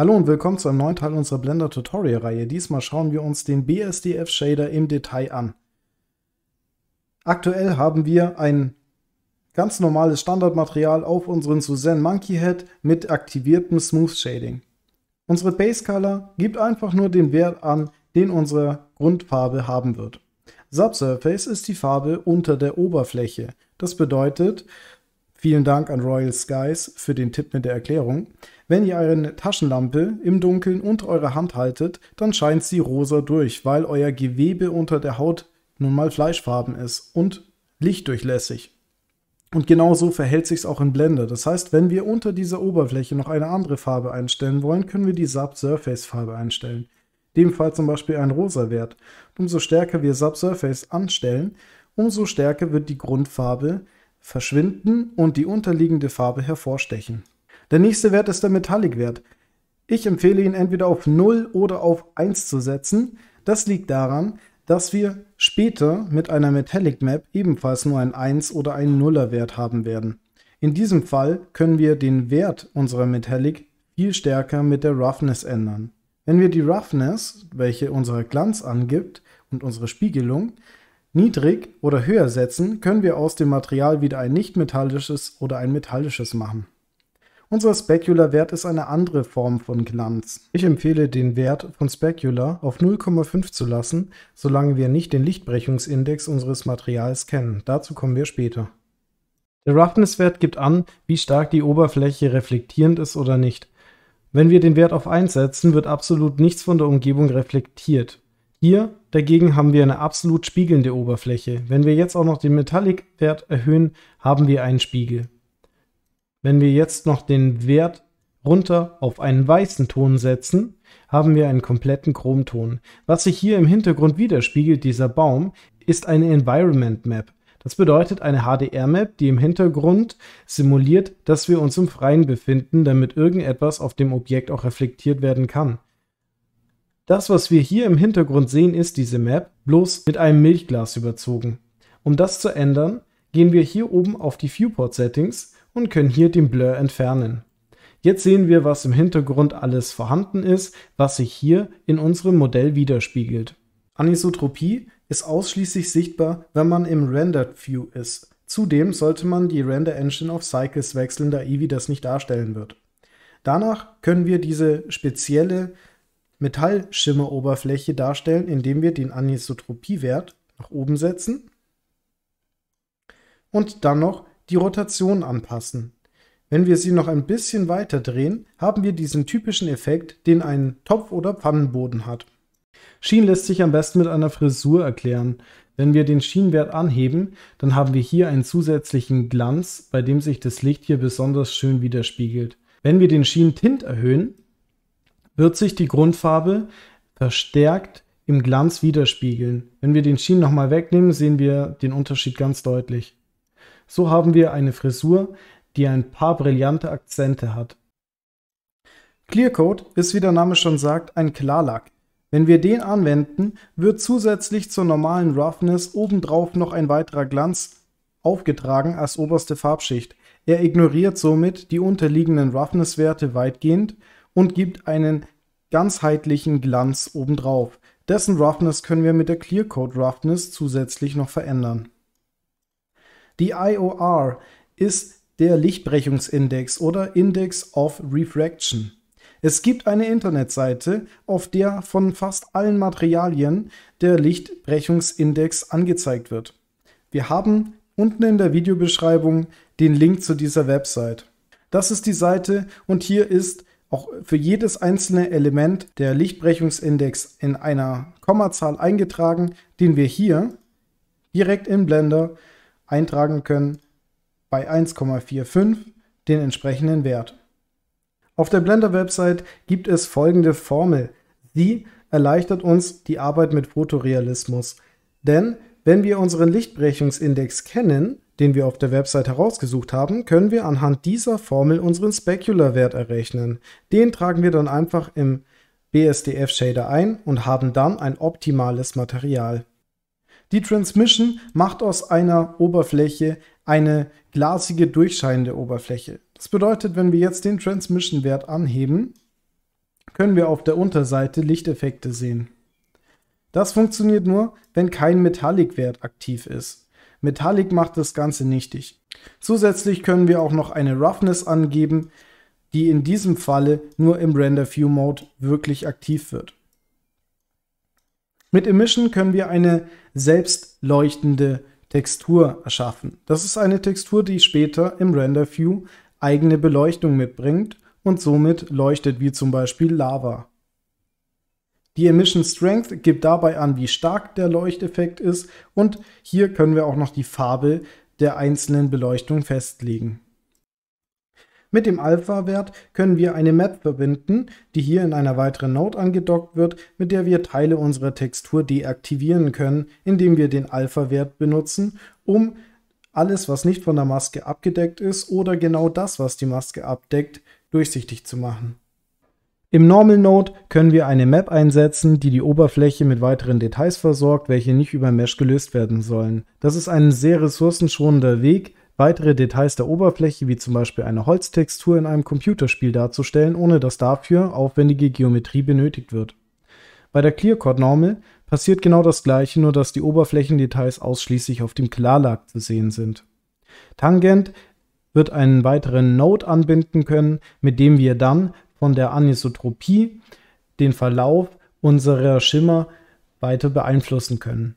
Hallo und willkommen zu einem neuen Teil unserer Blender Tutorial Reihe. Diesmal schauen wir uns den BSDF Shader im Detail an. Aktuell haben wir ein ganz normales Standardmaterial auf unserem Suzanne Monkey Head mit aktiviertem Smooth Shading. Unsere Base Color gibt einfach nur den Wert an, den unsere Grundfarbe haben wird. Subsurface ist die Farbe unter der Oberfläche. Das bedeutet, vielen Dank an Royal Skies für den Tipp mit der Erklärung, wenn ihr eine Taschenlampe im Dunkeln unter eurer Hand haltet, dann scheint sie rosa durch, weil euer Gewebe unter der Haut nun mal fleischfarben ist und lichtdurchlässig. Und genau so verhält sich es auch in Blender. Das heißt, wenn wir unter dieser Oberfläche noch eine andere Farbe einstellen wollen, können wir die Subsurface Farbe einstellen. In dem Fall zum Beispiel ein rosa Wert. Umso stärker wir Subsurface anstellen, umso stärker wird die Grundfarbe verschwinden und die unterliegende Farbe hervorstechen. Der nächste Wert ist der Metallic-Wert. Ich empfehle ihn entweder auf 0 oder auf 1 zu setzen. Das liegt daran, dass wir später mit einer Metallic Map ebenfalls nur ein 1 oder einen 0er Wert haben werden. In diesem Fall können wir den Wert unserer Metallic viel stärker mit der Roughness ändern. Wenn wir die Roughness, welche unser Glanz angibt und unsere Spiegelung, niedrig oder höher setzen, können wir aus dem Material wieder ein nicht metallisches oder ein metallisches machen. Unser Specular-Wert ist eine andere Form von Glanz. Ich empfehle den Wert von Specular auf 0,5 zu lassen, solange wir nicht den Lichtbrechungsindex unseres Materials kennen. Dazu kommen wir später. Der Roughness-Wert gibt an, wie stark die Oberfläche reflektierend ist oder nicht. Wenn wir den Wert auf 1 setzen, wird absolut nichts von der Umgebung reflektiert. Hier dagegen haben wir eine absolut spiegelnde Oberfläche. Wenn wir jetzt auch noch den Metallic-Wert erhöhen, haben wir einen Spiegel. Wenn wir jetzt noch den Wert runter auf einen weißen Ton setzen, haben wir einen kompletten Chromton. Was sich hier im Hintergrund widerspiegelt, dieser Baum, ist eine Environment Map. Das bedeutet eine HDR-Map, die im Hintergrund simuliert, dass wir uns im Freien befinden, damit irgendetwas auf dem Objekt auch reflektiert werden kann. Das, was wir hier im Hintergrund sehen, ist diese Map, bloß mit einem Milchglas überzogen. Um das zu ändern, gehen wir hier oben auf die Viewport Settings und können hier den Blur entfernen. Jetzt sehen wir, was im Hintergrund alles vorhanden ist, was sich hier in unserem Modell widerspiegelt. Anisotropie ist ausschließlich sichtbar, wenn man im Rendered View ist. Zudem sollte man die Render Engine auf Cycles wechseln, da Eevee das nicht darstellen wird. Danach können wir diese spezielle Metallschimmeroberfläche darstellen, indem wir den Anisotropiewert nach oben setzen und dann noch die Rotation anpassen. Wenn wir sie noch ein bisschen weiter drehen, haben wir diesen typischen Effekt, den ein Topf- oder Pfannenboden hat. Sheen lässt sich am besten mit einer Frisur erklären. Wenn wir den Schienenwert anheben, dann haben wir hier einen zusätzlichen Glanz, bei dem sich das Licht hier besonders schön widerspiegelt. Wenn wir den Sheen-Tint erhöhen, wird sich die Grundfarbe verstärkt im Glanz widerspiegeln. Wenn wir den Sheen nochmal wegnehmen, sehen wir den Unterschied ganz deutlich. So haben wir eine Frisur, die ein paar brillante Akzente hat. Clearcoat ist, wie der Name schon sagt, ein Klarlack. Wenn wir den anwenden, wird zusätzlich zur normalen Roughness obendrauf noch ein weiterer Glanz aufgetragen als oberste Farbschicht. Er ignoriert somit die unterliegenden Roughness-Werte weitgehend und gibt einen ganzheitlichen Glanz obendrauf. Dessen Roughness können wir mit der Clearcoat Roughness zusätzlich noch verändern. Die IOR ist der Lichtbrechungsindex oder Index of Refraction. Es gibt eine Internetseite, auf der von fast allen Materialien der Lichtbrechungsindex angezeigt wird. Wir haben unten in der Videobeschreibung den Link zu dieser Website. Das ist die Seite und hier ist auch für jedes einzelne Element der Lichtbrechungsindex in einer Kommazahl eingetragen, den wir hier direkt in Blender eintragen können bei 1,45 den entsprechenden Wert. Auf der Blender-Website gibt es folgende Formel. Sie erleichtert uns die Arbeit mit Fotorealismus. Denn wenn wir unseren Lichtbrechungsindex kennen, den wir auf der Website herausgesucht haben, können wir anhand dieser Formel unseren Specular-Wert errechnen. Den tragen wir dann einfach im BSDF-Shader ein und haben dann ein optimales Material. Die Transmission macht aus einer Oberfläche eine glasige, durchscheinende Oberfläche. Das bedeutet, wenn wir jetzt den Transmission-Wert anheben, können wir auf der Unterseite Lichteffekte sehen. Das funktioniert nur, wenn kein Metallic-Wert aktiv ist. Metallic macht das Ganze nichtig. Zusätzlich können wir auch noch eine Roughness angeben, die in diesem Falle nur im Render View Mode wirklich aktiv wird. Mit Emission können wir eine selbstleuchtende Textur erschaffen. Das ist eine Textur, die später im Render View eigene Beleuchtung mitbringt und somit leuchtet wie zum Beispiel Lava. Die Emission Strength gibt dabei an, wie stark der Leuchteffekt ist und hier können wir auch noch die Farbe der einzelnen Beleuchtung festlegen. Mit dem Alpha-Wert können wir eine Map verbinden, die hier in einer weiteren Node angedockt wird, mit der wir Teile unserer Textur deaktivieren können, indem wir den Alpha-Wert benutzen, um alles, was nicht von der Maske abgedeckt ist oder genau das, was die Maske abdeckt, durchsichtig zu machen. Im Normal Node können wir eine Map einsetzen, die die Oberfläche mit weiteren Details versorgt, welche nicht über Mesh gelöst werden sollen. Das ist ein sehr ressourcenschonender Weg, weitere Details der Oberfläche, wie zum Beispiel eine Holztextur in einem Computerspiel darzustellen, ohne dass dafür aufwendige Geometrie benötigt wird. Bei der clearcode Normal passiert genau das gleiche, nur dass die Oberflächendetails ausschließlich auf dem Klarlack zu sehen sind. Tangent wird einen weiteren Node anbinden können, mit dem wir dann von der Anisotropie den Verlauf unserer Schimmer weiter beeinflussen können.